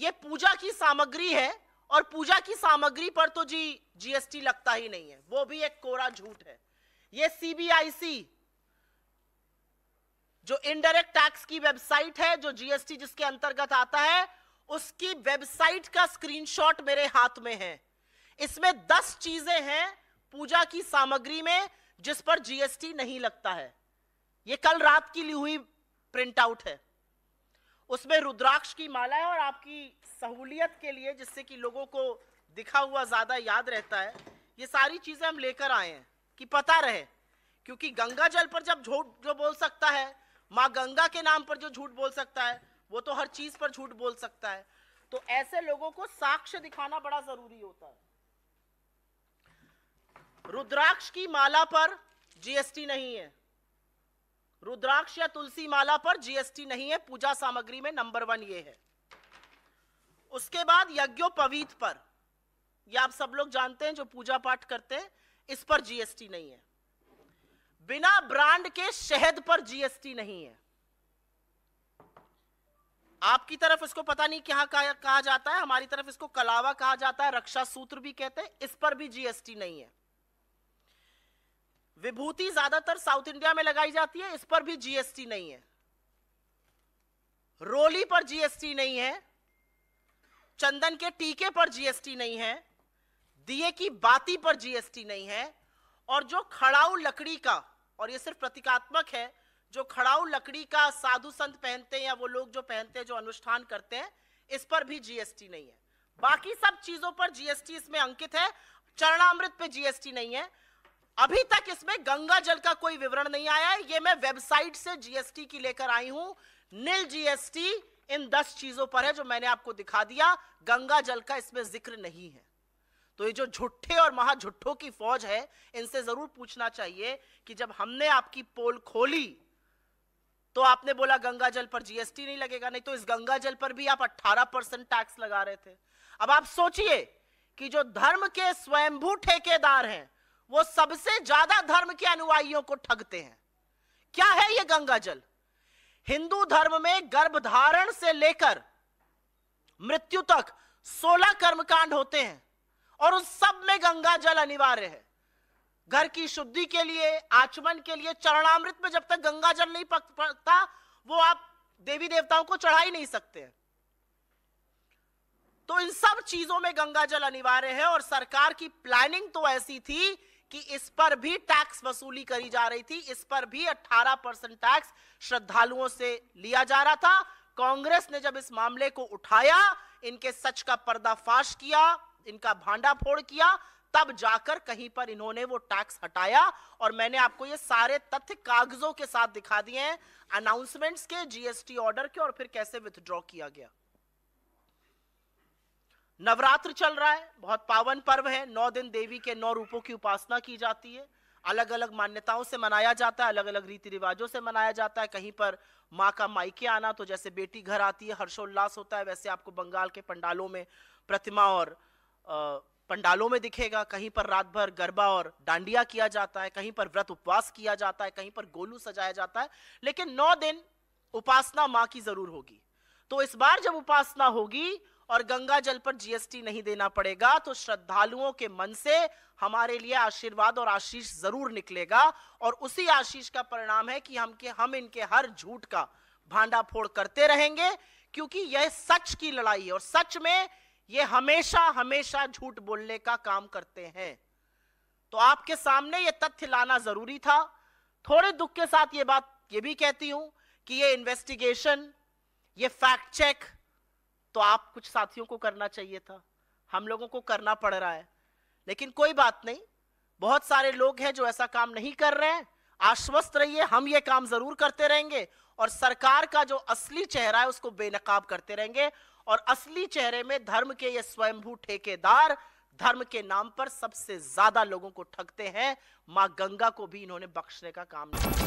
ये पूजा की सामग्री है और पूजा की सामग्री पर तो जी जीएसटी लगता ही नहीं है वो भी एक कोरा झूठ है ये सीबीआईसी जो इनडायरेक्ट टैक्स की वेबसाइट है जो जीएसटी जिसके अंतर्गत आता है उसकी वेबसाइट का स्क्रीनशॉट मेरे हाथ में है इसमें दस चीजें हैं पूजा की सामग्री में जिस पर जीएसटी नहीं लगता है ये कल रात की ली हुई प्रिंट आउट है उसमें रुद्राक्ष की माला है और आपकी सहूलियत के लिए जिससे कि लोगों को दिखा हुआ ज़्यादा याद रहता है ये सारी चीज़ें हम लेकर आए हैं कि पता रहे क्योंकि गंगा जल पर जब झूठ जो बोल सकता है माँ गंगा के नाम पर जो झूठ बोल सकता है वो तो हर चीज़ पर झूठ बोल सकता है तो ऐसे लोगों को साक्ष्य दिखाना बड़ा ज़रूरी होता है रुद्राक्ष की माला पर जीएसटी नहीं है रुद्राक्ष या तुलसी माला पर जीएसटी नहीं है पूजा सामग्री में नंबर वन ये है उसके बाद यज्ञोपवीत पर यह आप सब लोग जानते हैं जो पूजा पाठ करते हैं इस पर जीएसटी नहीं है बिना ब्रांड के शहद पर जीएसटी नहीं है आपकी तरफ इसको पता नहीं क्या कहा जाता है हमारी तरफ इसको कलावा कहा जाता है रक्षा सूत्र भी कहते हैं इस पर भी जीएसटी नहीं है विभूति ज्यादातर साउथ इंडिया में लगाई जाती है इस पर भी जीएसटी नहीं है रोली पर जीएसटी नहीं है चंदन के टीके पर जीएसटी नहीं है दिए की बाती पर जीएसटी नहीं है और जो खड़ाऊ लकड़ी का और ये सिर्फ प्रतीकात्मक है जो खड़ाऊ लकड़ी का साधु संत पहनते हैं या वो लोग जो पहनते हैं जो अनुष्ठान करते हैं इस पर भी जीएसटी नहीं है बाकी सब चीजों पर जीएसटी इसमें अंकित है चरणामृत पे जीएसटी नहीं है अभी तक इसमें गंगा जल का कोई विवरण नहीं आया है ये मैं वेबसाइट से जीएसटी की लेकर आई हूं नील जीएसटी इन दस चीजों पर है जो मैंने आपको दिखा दिया गंगा जल का इसमें जिक्र नहीं है तो ये जो झुट्ठे और महाझुट्ठों की फौज है इनसे जरूर पूछना चाहिए कि जब हमने आपकी पोल खोली तो आपने बोला गंगा जल पर जीएसटी नहीं लगेगा नहीं तो इस गंगा जल पर भी आप 18 परसेंट टैक्स लगा रहे थे अब आप सोचिए कि जो धर्म के स्वयंभू ठेकेदार हैं वो सबसे ज्यादा धर्म के अनुयायियों को ठगते हैं क्या है ये गंगा जल हिंदू धर्म में गर्भधारण से लेकर मृत्यु तक सोलह कर्मकांड होते हैं और उन सब में गंगा जल अनिवार्य है घर की शुद्धि के लिए आचमन के लिए चरणामृत में जब तक गंगा जल नहीं पकता वो आप देवी देवताओं को चढ़ा ही नहीं सकते तो इन सब चीजों में गंगा जल अनिवार्य है और सरकार की प्लानिंग तो ऐसी थी कि इस पर भी टैक्स वसूली करी जा रही थी इस पर भी 18 परसेंट टैक्स श्रद्धालुओं से लिया जा रहा था कांग्रेस ने जब इस मामले को उठाया इनके सच का पर्दाफाश किया इनका भांडाफोड़ किया तब जाकर कहीं पर इन्होंने वो टैक्स हटाया और मैंने आपको ये सारे तथ्य कागजों के साथ दिखा दिए हैं अनाउंसमेंट्स के जीएसटी ऑर्डर के और फिर कैसे विथड्रॉ किया गया नवरात्र चल रहा है बहुत पावन पर्व है नौ दिन देवी के नौ रूपों की उपासना की जाती है अलग अलग मान्यताओं से मनाया जाता है अलग अलग रीति रिवाजों से मनाया जाता है कहीं पर माँ का माइके आना तो जैसे बेटी घर आती है हर्षोल्लास होता है वैसे आपको बंगाल के पंडालों में प्रतिमा और पंडालों में दिखेगा कहीं पर रात भर गरबा और डांडिया किया जाता है कहीं पर व्रत उपवास किया जाता है कहीं पर गोलू सजाया जाता है लेकिन नौ दिन उपासना माँ की जरूर होगी तो इस बार जब उपासना होगी और गंगा जल पर जीएसटी नहीं देना पड़ेगा तो श्रद्धालुओं के मन से हमारे लिए आशीर्वाद और आशीष जरूर निकलेगा और उसी आशीष का परिणाम है कि हम के हम इनके हर झूठ का भांडाफोड़ करते रहेंगे क्योंकि यह सच की लड़ाई है और सच में ये हमेशा हमेशा झूठ बोलने का काम करते हैं तो आपके सामने यह तथ्य लाना जरूरी था थोड़े दुख के साथ ये बात ये भी कहती हूं कि ये इन्वेस्टिगेशन ये फैक्ट चेक तो आप कुछ साथियों को करना चाहिए था हम लोगों को करना पड़ रहा है लेकिन कोई बात नहीं बहुत सारे लोग हैं जो ऐसा काम नहीं कर रहे हैं आश्वस्त रहिए हम ये काम जरूर करते रहेंगे और सरकार का जो असली चेहरा है उसको बेनकाब करते रहेंगे और असली चेहरे में धर्म के ये स्वयंभू ठेकेदार धर्म के नाम पर सबसे ज्यादा लोगों को ठगते हैं मां गंगा को भी इन्होंने बख्शने का काम किया